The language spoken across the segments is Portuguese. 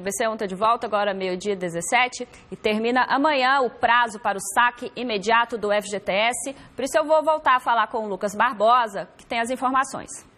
TBC ontem de volta, agora meio-dia 17, e termina amanhã o prazo para o saque imediato do FGTS. Por isso eu vou voltar a falar com o Lucas Barbosa, que tem as informações.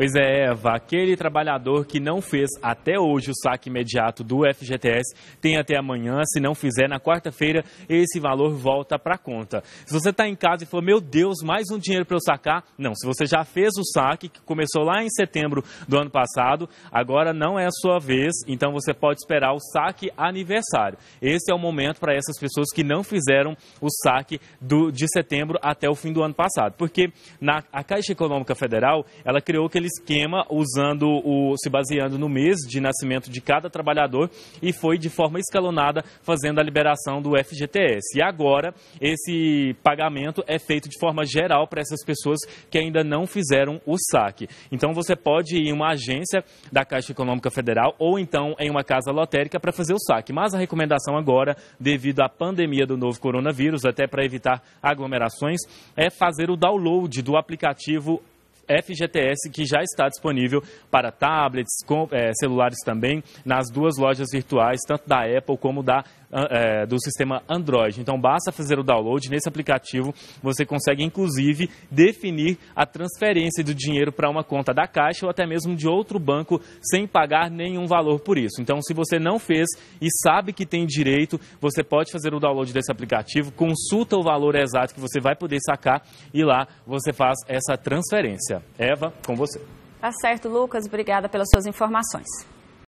Pois é, Eva, aquele trabalhador que não fez até hoje o saque imediato do FGTS tem até amanhã. Se não fizer, na quarta-feira, esse valor volta para conta. Se você está em casa e falou, meu Deus, mais um dinheiro para eu sacar, não. Se você já fez o saque, que começou lá em setembro do ano passado, agora não é a sua vez, então você pode esperar o saque aniversário. Esse é o momento para essas pessoas que não fizeram o saque do, de setembro até o fim do ano passado. Porque na, a Caixa Econômica Federal, ela criou aquele esquema usando o se baseando no mês de nascimento de cada trabalhador e foi de forma escalonada fazendo a liberação do FGTS. E agora esse pagamento é feito de forma geral para essas pessoas que ainda não fizeram o saque. Então você pode ir em uma agência da Caixa Econômica Federal ou então em uma casa lotérica para fazer o saque. Mas a recomendação agora, devido à pandemia do novo coronavírus, até para evitar aglomerações, é fazer o download do aplicativo FGTS, que já está disponível para tablets, com, é, celulares também, nas duas lojas virtuais, tanto da Apple como da é, do sistema Android. Então basta fazer o download nesse aplicativo, você consegue inclusive definir a transferência do dinheiro para uma conta da Caixa ou até mesmo de outro banco sem pagar nenhum valor por isso. Então se você não fez e sabe que tem direito, você pode fazer o download desse aplicativo, consulta o valor exato que você vai poder sacar e lá você faz essa transferência. Eva, com você. Tá certo, Lucas. Obrigada pelas suas informações.